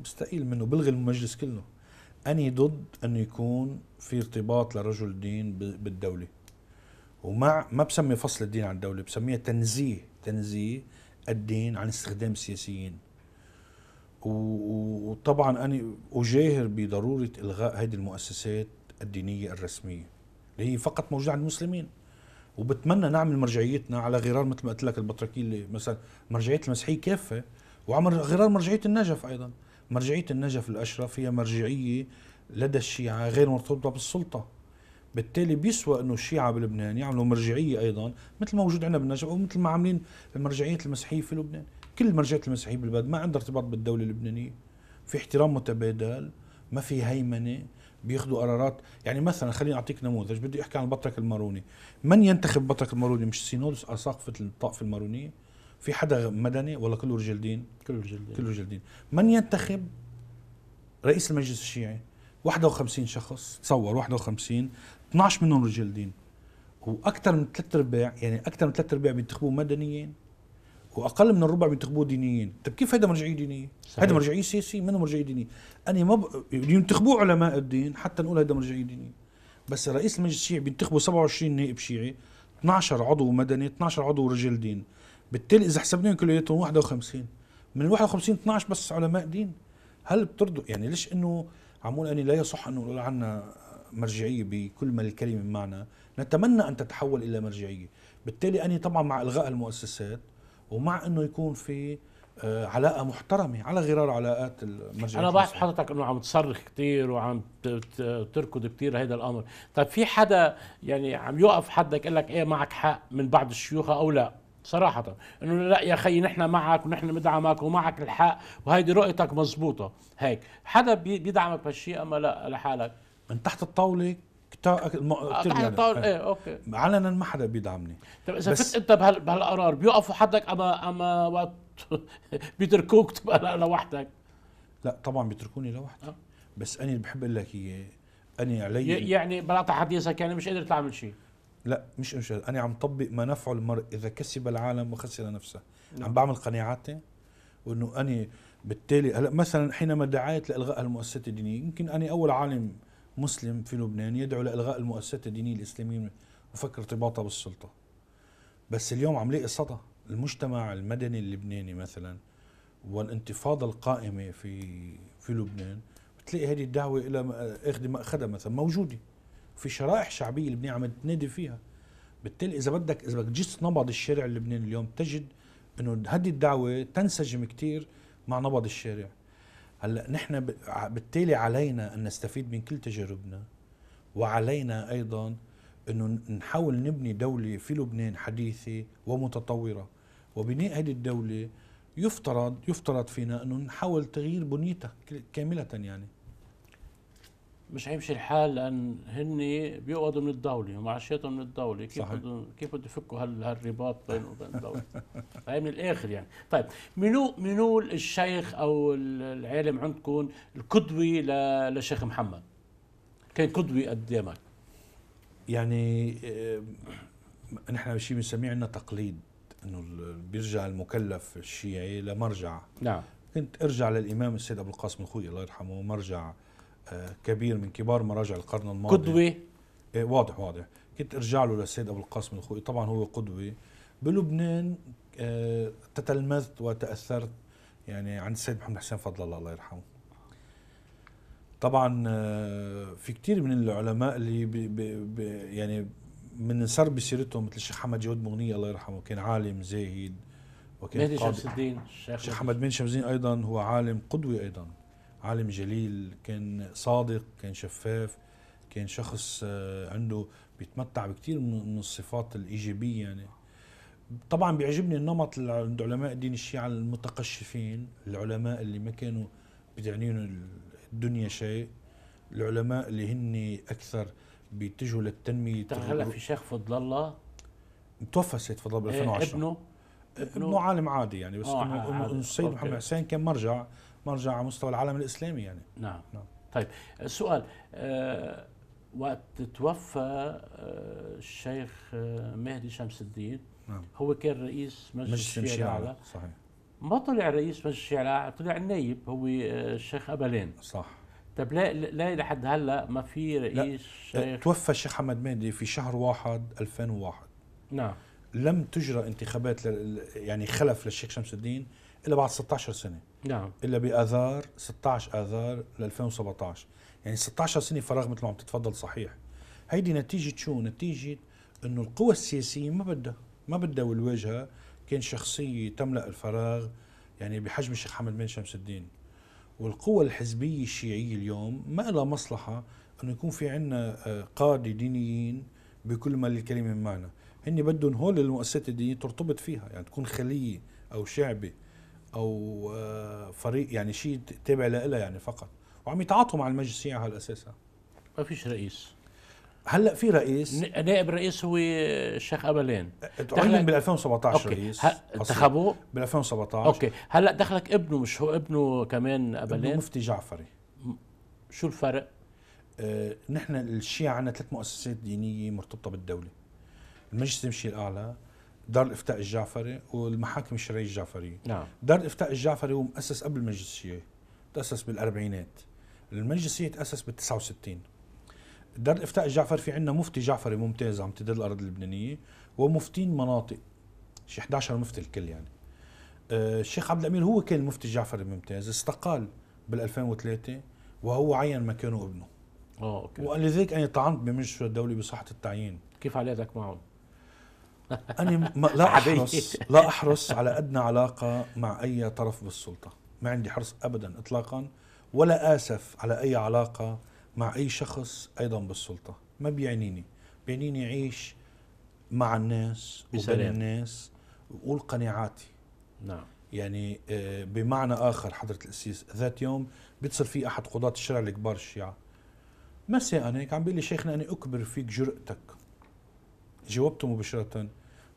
مستقيل منه بلغي المجلس كله أني ضد أنه يكون في ارتباط لرجل دين بالدولة ومع ما بسمي فصل الدين عن الدوله بسميها تنزيه تنزيه الدين عن استخدام السياسيين وطبعا انا اجاهر بضروره الغاء هذه المؤسسات الدينيه الرسميه اللي هي فقط موجوده عند المسلمين وبتمنى نعمل مرجعيتنا على غرار مثل ما قلت لك البطركي اللي مثلا مرجعيه المسيحيه كافه وعمر غرار مرجعيه النجف ايضا مرجعيه النجف الاشرف هي مرجعيه لدى الشيعه غير مرتبطه بالسلطه بالتالي بيسوى انه الشيعة بلبنان يعملوا مرجعية ايضا مثل ما موجود عندنا بالنجف او مثل ما عاملين مرجعية المسيحية في لبنان كل مرجعية المسيحية بالبلد ما عندها ارتباط بالدولة اللبنانية في احترام متبادل ما في هيمنة بياخذوا قرارات يعني مثلا خليني اعطيك نموذج بدي احكي عن البطرك الماروني من ينتخب بطرك الماروني مش سينودس اساقفة الطائفة المارونية في حدا مدني ولا كله رجال دين كله رجال دين كله رجال دين من ينتخب رئيس المجلس الشيعي 51 شخص تصور 51 12 منهم رجال دين واكثر من ثلاث ارباع يعني اكثر من ثلاث ارباع بينتخبوا مدنيين واقل من الربع بينتخبوا دينيين، طيب كيف هذا مرجعيه دينيه؟ هذا مرجعيه سياسيه منه مرجعيه دينيه، انا ما ب... يعني ينتخبوا علماء الدين حتى نقول هذا مرجعيه دينيه. بس رئيس المجلس الشيعي بينتخبوا 27 نائب شيعي 12 عضو مدني 12 عضو رجال دين بالتالي اذا حسبناهم كلياتهم 51 من ال 51 12 بس علماء دين هل بترضوا يعني ليش انه عمول اني لا يصح انه نقول عنا مرجعيه بكل ما الكلمه معنى نتمنى ان تتحول الى مرجعيه بالتالي انا طبعا مع الغاء المؤسسات ومع انه يكون في آه، علاقه محترمه على غرار علاقات المرجعيه انا بعرف حضرتك انه عم تصرخ كثير وعم تركض كثير هذا الامر طيب في حدا يعني عم يوقف حدك يقول لك ايه معك حق من بعض الشيوخ او لا صراحة انه لا يا خي نحن معك ونحن بندعمك ومعك الحق وهيدي رؤيتك مزبوطة هيك حدا بيدعمك بهالشيء اما لا لحالك من تحت الطاوله آه، كتير يعني الطاولة إيه،, ايه اوكي علنا ما حدا بيدعمني طيب اذا فت انت بهال... بهالقرار بيوقفوا حدك اما اما وقت [LAUGHS] بيتركوك تبقى لوحدك لا طبعا بيتركوني لوحدي أه؟ بس انا اللي بحب اقول لك اياه اني علي يعني بلاطه حديثك يعني مش قادر تعمل شيء لا مش مش انا عم طبق ما نفعه المرء اذا كسب العالم وخسر نفسه نعم. عم بعمل قناعاتي وانه اني بالتالي هلا مثلا حينما دعيت لالغاء المؤسسات الدينيه يمكن اني اول عالم مسلم في لبنان يدعو لإلغاء المؤسسات الدينية الإسلامية وفك ارتباطها بالسلطة بس اليوم عم لاقي صدى المجتمع المدني اللبناني مثلا والانتفاضة القائمة في في لبنان بتلاقي هذه الدعوة إلى أخذ ما أخذها مثلا موجودة في شرائح شعبية لبنان عم تنادي فيها بالتالي إذا بدك إذا بدك تجس نبض الشارع اللبناني اليوم تجد إنه هذه الدعوة تنسجم كتير مع نبض الشارع هلا نحن بالتالي علينا ان نستفيد من كل تجاربنا وعلينا ايضا انه نحاول نبني دوله في لبنان حديثه ومتطوره وبناء هذه الدوله يفترض يفترض فينا انه نحاول تغيير بنيتها كامله يعني مش حيمشي الحال لان هن بيقعدوا من الدوله ومعاشاتهم من الدوله كيف بدهم كيف بده يفكوا هالرباط بين وبين الدوله هاي من الاخر يعني طيب منو منو الشيخ او العالم عندكم القدوه للشيخ محمد كان قدوه قدامك إيه يعني آه، نحن شيء بنسميه عندنا تقليد انه بيرجع المكلف الشيعي لمرجع نعم كنت ارجع للامام السيد ابو القاسم الخوي الله يرحمه مرجع كبير من كبار مراجع القرن الماضي قدوه إيه، واضح واضح كنت ارجع له للسيد ابو القاسم الخوئي طبعا هو قدوه بلبنان آه، تتلمذت وتاثرت يعني عند السيد محمد حسين فضل الله الله يرحمه طبعا آه، في كثير من العلماء اللي بي بي يعني بننسر بسيرتهم مثل الشيخ حمد جود مغنيه الله يرحمه كان عالم زاهد وكان مهدي شمس الدين الشيخ حمد بن شمس الدين ايضا هو عالم قدوي ايضا عالم جليل كان صادق كان شفاف كان شخص آه، عنده بيتمتع بكثير من الصفات الايجابيه يعني طبعا بيعجبني النمط اللي عند علماء دين الشيعه المتقشفين العلماء اللي ما كانوا بتعنيهم الدنيا شيء العلماء اللي هن اكثر بيتجهوا للتنميه طيب، هلا في شيخ فضل الله توفى سيد فضل إيه، الله 2010 ابنه ابنه عالم عادي يعني بس آه، انه السيد محمد حسين كان مرجع مرجع على مستوى العالم الاسلامي يعني نعم, نعم. طيب السؤال أه وقت توفى آه، الشيخ آه، مهدي شمس الدين نعم. هو كان رئيس مجلس الشيعة صحيح ما طلع رئيس مجلس الشيعة طلع النايب هو آه، الشيخ ابلين صح طيب لا لا لحد هلا ما في رئيس شيخ توفى الشيخ حمد مهدي في شهر واحد 2001 نعم لم تجرى انتخابات يعني خلف للشيخ شمس الدين الا بعد 16 سنه نعم الا باذار 16 اذار ل 2017 يعني 16 سنه فراغ مثل ما عم تتفضل صحيح هيدي نتيجه شو نتيجه انه القوى السياسيه ما بدها ما بدها والواجهه كان شخصيه تملا الفراغ يعني بحجم الشيخ حمد بن شمس الدين والقوى الحزبيه الشيعيه اليوم ما لها مصلحه انه يكون في عندنا آه، قاده دينيين بكل ما للكلمه من معنى هن بدهم هول المؤسسات الدينيه ترتبط فيها يعني تكون خليه او شعبي او آه، فريق يعني شيء تابع لها يعني فقط وعم يتعاطوا مع المجلس على هالاساس ما فيش رئيس هلا في رئيس نائب رئيس هو الشيخ ابلين تعين بال 2017 أوكي. رئيس انتخبوه بال 2017 اوكي هلا دخلك ابنه مش هو ابنه كمان ابلين ابنه مفتي جعفري شو الفرق؟ نحن الشيعة عندنا ثلاث مؤسسات دينية مرتبطة بالدولة المجلس التمشي الأعلى دار الافتاء الجعفري والمحاكم الشرعيه الجعفريه نعم دار الافتاء الجعفري هو مؤسس قبل المجلس الشيعي تاسس بالاربعينات المجلس الشيعي تاسس بال 69 دار الافتاء الجعفري في عندنا مفتي جعفري ممتاز عم تدير الارض اللبنانيه ومفتين مناطق شي 11 مفتي الكل يعني آه، الشيخ عبد الامير هو كان مفتي جعفري ممتاز استقال بال 2003 وهو عين مكانه ابنه اه اوكي ولذلك انا طعنت بمجلس الدولي بصحه التعيين كيف علاقتك معهم؟ أنا ما لا أحرص لا أحرص على أدنى علاقة مع أي طرف بالسلطة ما عندي حرص أبدا إطلاقا ولا آسف على أي علاقة مع أي شخص أيضا بالسلطة ما بيعنيني بيعنيني أعيش مع الناس وبين الناس وأقول قناعاتي نعم يعني آه، بمعنى آخر حضرة القسيس ذات يوم بيتصل في أحد قضاة الشرع الكبار الشيعة مساء أنا هيك عم بيقول لي شيخنا أنا أكبر فيك جرأتك جاوبته مباشرة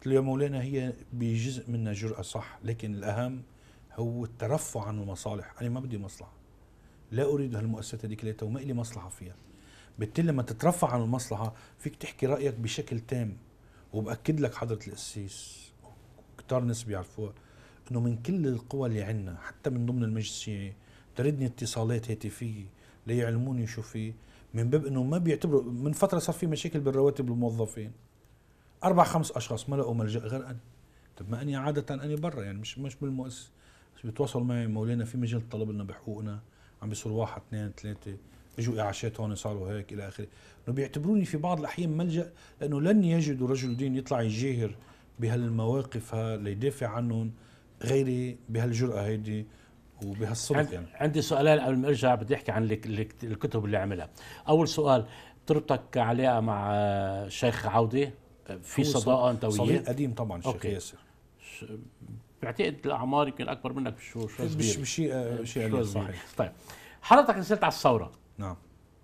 قلت له يا مولانا هي بجزء منها جرأة صح لكن الأهم هو الترفع عن المصالح أنا ما بدي مصلحة لا أريد هالمؤسسة دي كلياتها وما إلي مصلحة فيها بالتالي لما تترفع عن المصلحة فيك تحكي رأيك بشكل تام وبأكد لك حضرة القسيس كتار ناس بيعرفوها انه من كل القوى اللي عندنا حتى من ضمن المجلس الشيعي تردني اتصالات هاتفيه ليعلموني شو في من باب انه ما بيعتبروا من فتره صار في مشاكل بالرواتب للموظفين اربع خمس اشخاص ما لقوا ملجا غير انا طب ما اني عاده اني برا يعني مش مش بالمؤسسه بيتواصلوا معي مولانا في مجال طلب لنا بحقوقنا عم بيصير واحد اثنين ثلاثه اجوا اعاشات هون صاروا هيك الى اخره انه بيعتبروني في بعض الاحيان ملجا لانه لن يجدوا رجل دين يطلع يجاهر بهالمواقف ليدافع عنهم غيري بهالجرأه هيدي وبهالصدق يعني عندي سؤالين قبل ما ارجع بدي احكي عن الكتب اللي عملها اول سؤال تربطك علاقه مع الشيخ عودي في صداقه انت وياه صديق قديم طبعا الشيخ ياسر بعتقد الاعمار يمكن اكبر منك بشو شوي مش بشيء شيء آه، آه، صحيح طيب حضرتك نزلت على الثوره نعم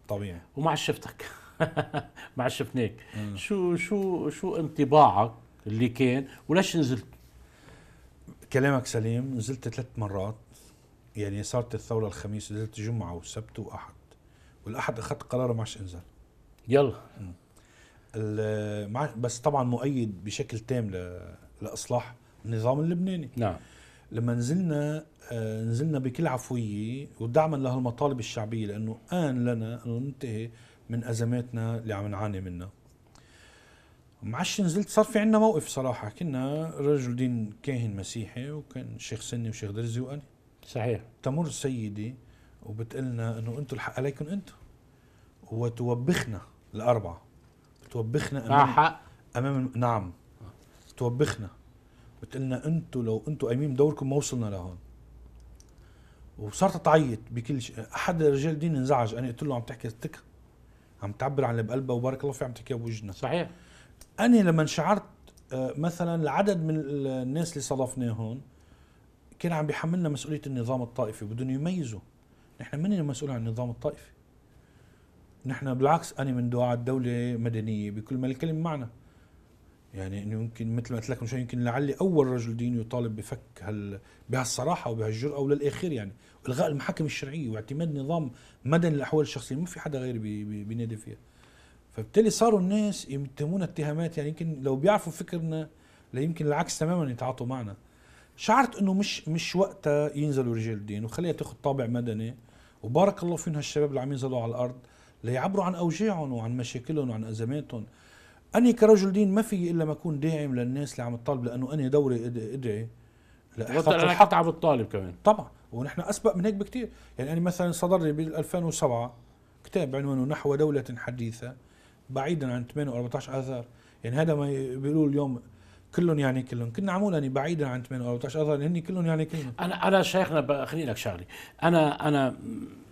طبيعي وما شفتك [LAUGHS] ما شفناك شو شو شو انطباعك اللي كان وليش نزلت كلامك سليم نزلت ثلاث مرات يعني صارت الثورة الخميس نزلت جمعة وسبت وأحد والأحد أخذت قرار ما عادش انزل يلا مم. بس طبعا مؤيد بشكل تام لاصلاح النظام اللبناني نعم لما نزلنا آه، نزلنا بكل عفويه ودعما لهالمطالب الشعبيه لانه ان لنا انه ننتهي من ازماتنا اللي عم نعاني منها ما نزلت صار في عندنا موقف صراحه كنا رجل دين كاهن مسيحي وكان شيخ سني وشيخ درزي وانا صحيح تمر سيدي وبتقلنا انه انتم الحق عليكم انتم وتوبخنا الاربعه توبخنا نعم. امام حق امام نعم توبخنا بتقول لنا انتوا لو انتوا قايمين بدوركم ما وصلنا لهون وصارت تعيط بكل شيء احد رجال الدين انزعج انا قلت له عم تحكي تك عم تعبر عن اللي بقلبها وبارك الله فيها عم تحكيها بوجهنا صحيح انا لما شعرت آه، مثلا العدد من الناس اللي صادفناه هون كان عم بيحملنا مسؤوليه النظام الطائفي بدهم يميزوا نحن من المسؤول عن النظام الطائفي نحن بالعكس انا من دعاة دولة مدنية بكل ما الكلمة معنى يعني انه يمكن مثل ما قلت لك مشان يمكن لعلي اول رجل دين يطالب بفك هال بهالصراحه وبهالجرأه وللاخير يعني الغاء المحاكم الشرعيه واعتماد نظام مدني للاحوال الشخصيه ما في حدا غير بي بي بينادي فيها فبالتالي صاروا الناس يتهمونا اتهامات يعني يمكن لو بيعرفوا فكرنا لا يمكن العكس تماما يتعاطوا معنا شعرت انه مش مش وقتها ينزلوا رجال الدين وخليها تاخذ طابع مدني وبارك الله فيهم هالشباب اللي عم ينزلوا على الارض ليعبروا عن اوجاعهم وعن مشاكلهم وعن ازماتهم اني كرجل دين ما في إلا ما أكون داعم للناس اللي عم تطالب لأنه أنا دوري أدعي لإحقاق الحق عم تطالب كمان طبعا ونحن أسبق من هيك بكثير يعني أنا مثلا صدر لي بال 2007 كتاب عنوانه نحو دولة حديثة بعيدا عن 8 و14 آذار يعني هذا ما بيقولوا اليوم كلهم يعني كلهم كنا عمول يعني بعيدا عن 8 و14 آذار يعني هن كلهم يعني كلهم أنا أنا شيخنا خليني لك شغلي أنا أنا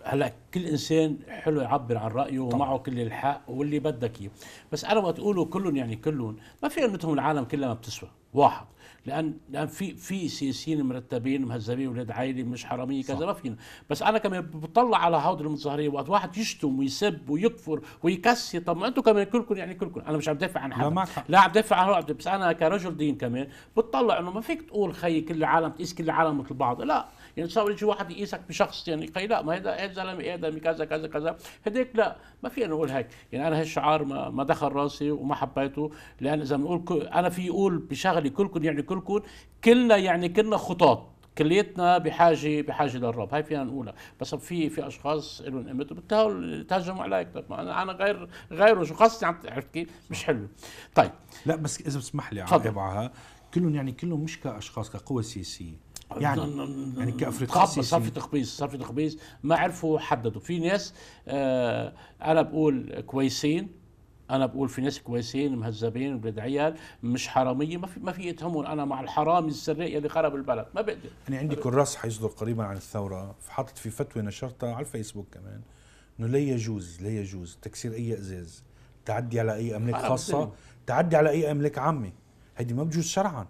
هلا كل انسان حلو يعبر عن رايه ومعه كل الحق واللي بدك اياه بس انا وقت اقوله كلهم يعني كلهم ما فينا نتهم العالم كلها ما بتسوى واحد لان لان في في سياسيين مرتبين مهذبين ولاد عائله مش حراميه كذا ما فينا بس انا كمان بطلع على هود المتظاهرين وقت واحد يشتم ويسب ويكفر ويكسي طب ما انتم كمان كلكم يعني كلكم انا مش عم بدافع عن حدا لا, لا عم بدافع عن بس انا كرجل دين كمان بتطلع انه ما فيك تقول خيي كل العالم تقيس كل العالم مثل بعض لا يعني تصور يجي واحد يقيسك بشخص يعني يقول لا ما هذا زلمه ادمي كذا كذا كذا هذيك لا ما فينا نقول هيك يعني انا هالشعار ما, ما دخل راسي وما حبيته لان اذا بنقول انا في اقول بشغلي كلكم يعني كلكم كلنا يعني كلنا خطاط كليتنا بحاجه بحاجه للرب هاي فينا نقولها بس في في اشخاص لهم قيمتهم بتهاول تهجموا عليك طب انا انا غير غيره شو قصدي عرفت كيف مش حلو طيب لا بس اذا بتسمح لي على كلهم يعني كلهم مش كاشخاص كقوى سياسيه يعني يعني كافريقيا صرف يعني. تخبيص صرف تخبيص ما عرفوا حددوا في ناس آه انا بقول كويسين انا بقول في ناس كويسين مهذبين ولاد عيال مش حراميه ما في ما في يتهمون انا مع الحرامي السرية اللي خرب البلد ما بقدر انا عندي كراس حيصدر قريبا عن الثوره فحطت في فتوى نشرتها على الفيسبوك كمان انه لا يجوز لا يجوز تكسير اي ازاز تعدي على اي املاك خاصه تعدي على اي املاك عامه هيدي ما بجوز شرعا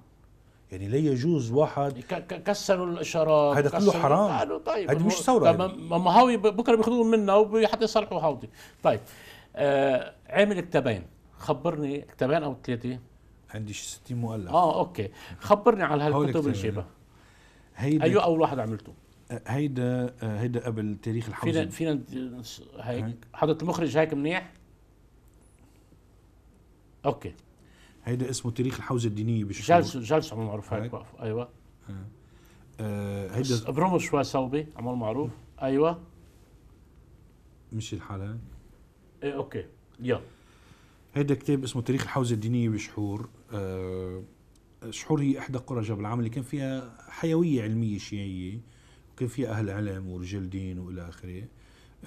يعني لا يجوز واحد يعني كسروا الاشارات هذا كله حرام طيب هذه مش ثوره يعني. ما هاوي بكره بياخذوهم منا وحتى يصلحوا هاوضي طيب آه عامل كتابين خبرني كتابين او ثلاثه عندي 60 مؤلف اه اوكي خبرني على هالكتب اللي جايبها هيدا أيوة اول واحد عملته آه، هيدا آه، هيدا قبل تاريخ الحوزه فينا فينا هيك حضرت المخرج هيك منيح اوكي هيدا اسمه تاريخ الحوزه الدينيه جلس جلسه جلسه معروف هيك وقفوا ايوه آه، هيدا برومو شوي صوبي عمر معروف ايوه مشي الحال هيك ايه اوكي يلا هيدا كتاب اسمه تاريخ الحوزه الدينيه بشحور آه شحور هي احدى قرى جبل العام اللي كان فيها حيويه علميه شيعيه وكان فيها اهل علم ورجال دين والى اخره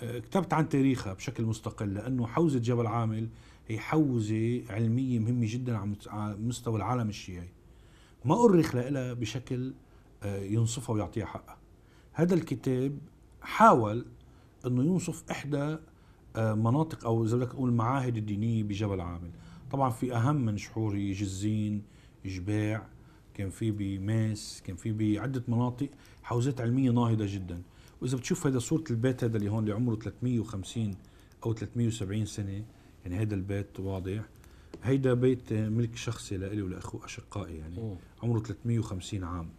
آه كتبت عن تاريخها بشكل مستقل لانه حوزه جبل عامل هي حوزة علمية مهمة جدا على مستوى العالم الشيعي ما أرخ لها بشكل آه، ينصفها ويعطيها حقها هذا الكتاب حاول أنه ينصف إحدى آه، مناطق أو اذا بدك أقول المعاهد الدينية بجبل عامل طبعا في أهم من شحوري جزين جباع كان في بماس كان في بعدة مناطق حوزات علمية ناهضة جدا وإذا بتشوف هذا صورة البيت هذا اللي هون اللي عمره 350 أو 370 سنة يعني هيدا البيت واضح هيدا بيت ملك شخصي لإلي ولأخو أشقائي يعني أوه. عمره 350 عام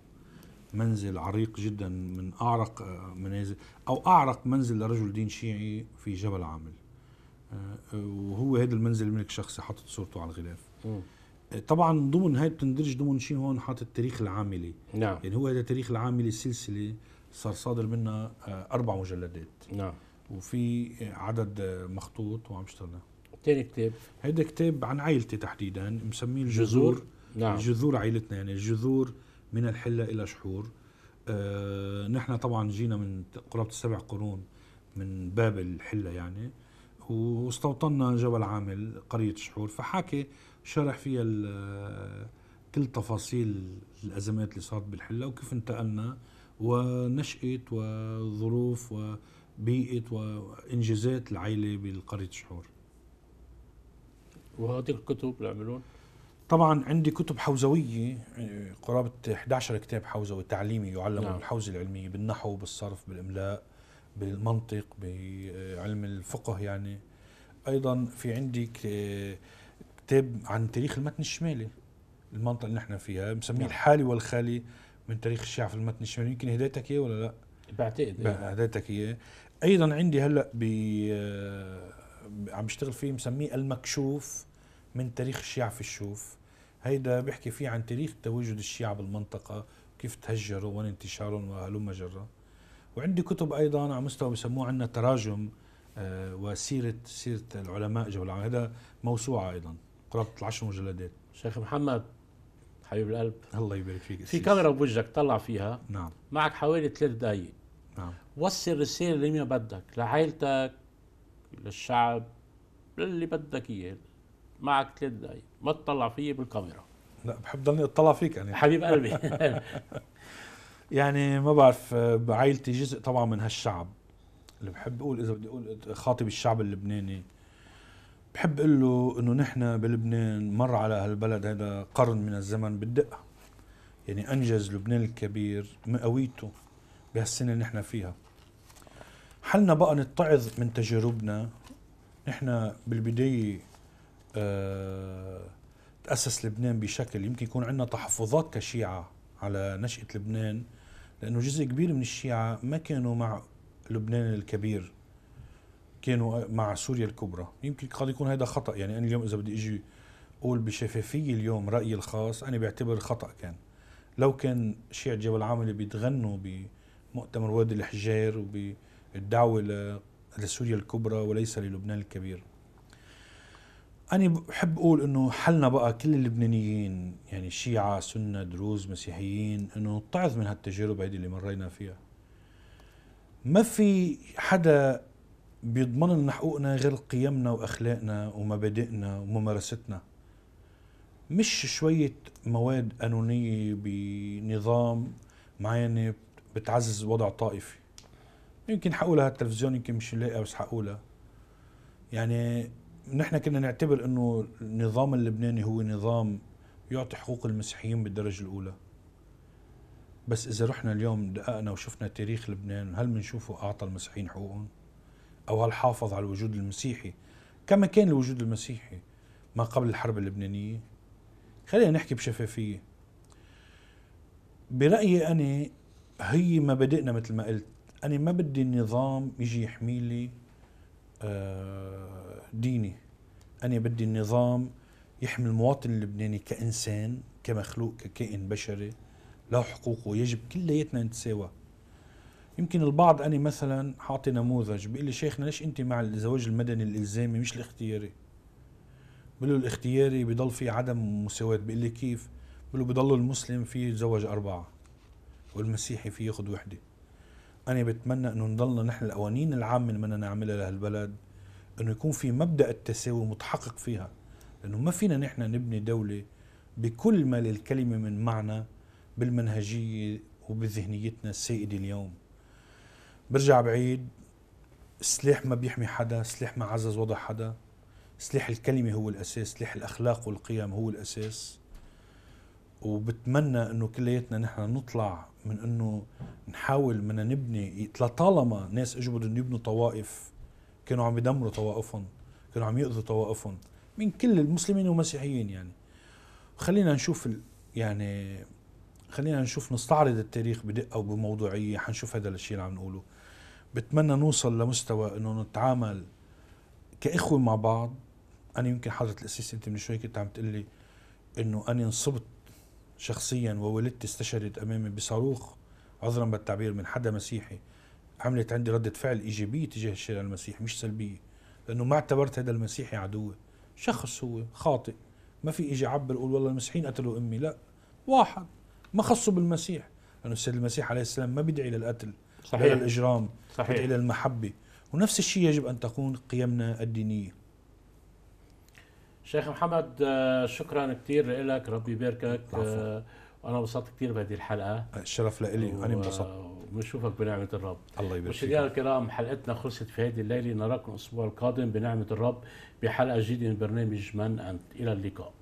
منزل عريق جدا من أعرق آه، منازل أو أعرق منزل لرجل دين شيعي في جبل عامل آه، وهو هذا المنزل ملك شخصي حاطط صورته على الغلاف أوه. آه، طبعا ضمن هاي بتندرج ضمن شيء هون حاطط تاريخ العاملي نعم يعني هو هذا تاريخ العاملي السلسله صار صادر منها اربع مجلدات نعم وفي عدد مخطوط وعم اشتغل ثاني كتاب هيدا كتاب عن عائلتي تحديدا مسميه الجذور جذور نعم جذور عائلتنا يعني الجذور من الحله الى شحور آه نحن طبعا جينا من قرابه السبع قرون من باب الحله يعني واستوطنا جبل عامل قريه شحور فحاكي شرح فيها آه، كل تفاصيل الازمات اللي صارت بالحله وكيف انتقلنا ونشأة وظروف وبيئة وإنجازات العيلة بقرية شحور وهذه الكتب اللي عملون طبعا عندي كتب حوزويه يعني قرابه 11 كتاب حوزوي تعليمي يعلم نعم. الحوزه العلميه بالنحو بالصرف بالاملاء بالمنطق بعلم الفقه يعني ايضا في عندي كتاب عن تاريخ المتن الشمالي المنطقه اللي نحن فيها مسميه نعم. الحالي والخالي من تاريخ الشيعه في المتن الشمالي يمكن هديتك اياه ولا لا؟ بعتقد إيه. هديتك اياه ايضا عندي هلا ب عم بشتغل فيه مسميه المكشوف من تاريخ الشيعة في الشوف هيدا بيحكي فيه عن تاريخ تواجد الشيعة بالمنطقة كيف تهجروا وين انتشارهم وهلوم جرا وعندي كتب أيضا على مستوى بسموه عندنا تراجم آه، وسيرة سيرة العلماء جو العالم هذا موسوعة أيضا قرابة العشر مجلدات شيخ محمد حبيب القلب الله يبارك فيك في كاميرا بوجهك طلع فيها نعم معك حوالي ثلاث دقايق نعم وصل رسالة لمين بدك لعائلتك للشعب للي بدك اياه معك ثلاث دقائق ما تطلع فيي بالكاميرا لا بحب ضلني اطلع فيك انا يعني. حبيب قلبي [LAUGHS] يعني ما بعرف بعائلتي جزء طبعا من هالشعب اللي بحب اقول اذا بدي اقول خاطب الشعب اللبناني بحب اقول له انه نحن بلبنان مر على هالبلد هذا قرن من الزمن بالدقه يعني انجز لبنان الكبير مئويته بهالسنه اللي نحن فيها حلنا بقى نتعظ من تجاربنا نحن بالبداية آه تأسس لبنان بشكل يمكن يكون عندنا تحفظات كشيعة على نشأة لبنان لأنه جزء كبير من الشيعة ما كانوا مع لبنان الكبير كانوا مع سوريا الكبرى يمكن قد يكون هذا خطأ يعني أنا اليوم إذا بدي أجي أقول بشفافية اليوم رأيي الخاص أنا بعتبر خطأ كان لو كان شيعة جبل عامل بيتغنوا بمؤتمر وادي الحجير وب الدعوة لسوريا الكبرى وليس للبنان الكبير أنا بحب أقول إنه حلنا بقى كل اللبنانيين يعني شيعة سنة دروز مسيحيين إنه نتعظ من هالتجارب هيدي اللي مرينا فيها ما في حدا بيضمن لنا حقوقنا غير قيمنا واخلاقنا ومبادئنا وممارستنا مش شوية مواد قانونية بنظام معينة بتعزز وضع طائفي يمكن حقولها على التلفزيون يمكن مش لاقي بس حقولها يعني نحن كنا نعتبر انه النظام اللبناني هو نظام يعطي حقوق المسيحيين بالدرجه الاولى بس اذا رحنا اليوم دققنا وشفنا تاريخ لبنان هل بنشوفه اعطى المسيحيين حقوقهم او هل حافظ على الوجود المسيحي كما كان الوجود المسيحي ما قبل الحرب اللبنانيه خلينا نحكي بشفافيه برايي انا هي مبادئنا مثل ما قلت أنا ما بدي النظام يجي يحمي لي آه، ديني أنا بدي النظام يحمي المواطن اللبناني كإنسان كمخلوق ككائن بشري له حقوقه يجب كلياتنا نتساوى يمكن البعض أنا مثلا حاطي نموذج بيقول لي شيخنا ليش أنت مع الزواج المدني الإلزامي مش الاختياري بقول له الاختياري بضل في عدم مساواة بيقول لي كيف بقول له بضل المسلم فيه يتزوج أربعة والمسيحي فيه ياخذ وحده انا بتمنى انه نضلنا نحن القوانين العامه اللي بدنا نعملها لهالبلد انه يكون في مبدا التساوي متحقق فيها لانه ما فينا نحن نبني دوله بكل ما للكلمه من معنى بالمنهجيه وبذهنيتنا السائده اليوم برجع بعيد السلاح ما بيحمي حدا سلاح ما عزز وضع حدا سلاح الكلمه هو الاساس سلاح الاخلاق والقيم هو الاساس وبتمنى انه كلياتنا نحن نطلع من انه نحاول من نبني لطالما ناس اجوا بدهم يبنوا طوائف كانوا عم يدمروا طوائفهم كانوا عم يؤذوا طوائفهم من كل المسلمين والمسيحيين يعني خلينا نشوف يعني خلينا نشوف نستعرض التاريخ بدقه وبموضوعيه حنشوف هذا الشيء اللي عم نقوله بتمنى نوصل لمستوى انه نتعامل كاخوه مع بعض انا يمكن حضرت الاسيس انت من شوي كنت عم تقول لي انه انا انصبت شخصيا ووالدتي استشهدت امامي بصاروخ عذرا بالتعبير من حدا مسيحي عملت عندي ردة فعل ايجابية تجاه الشارع المسيحي مش سلبية لانه ما اعتبرت هذا المسيحي عدوي شخص هو خاطئ ما في اجي اعبر اقول والله المسيحيين قتلوا امي لا واحد ما خصه بالمسيح لانه السيد المسيح عليه السلام ما بيدعي للقتل صحيح بدعي للاجرام صحيح بيدعي للمحبة ونفس الشيء يجب ان تكون قيمنا الدينيه شيخ محمد آه، شكرا كثير لك ربي يباركك آه، وانا انبسطت كثير بهذه الحلقه الشرف لإلي وانا انبسطت وبنشوفك بنعمه الرب الله يبارك فيك الكرام حلقتنا خلصت في هذه الليله نراكم الاسبوع القادم بنعمه الرب بحلقه جديده من برنامج من انت الى اللقاء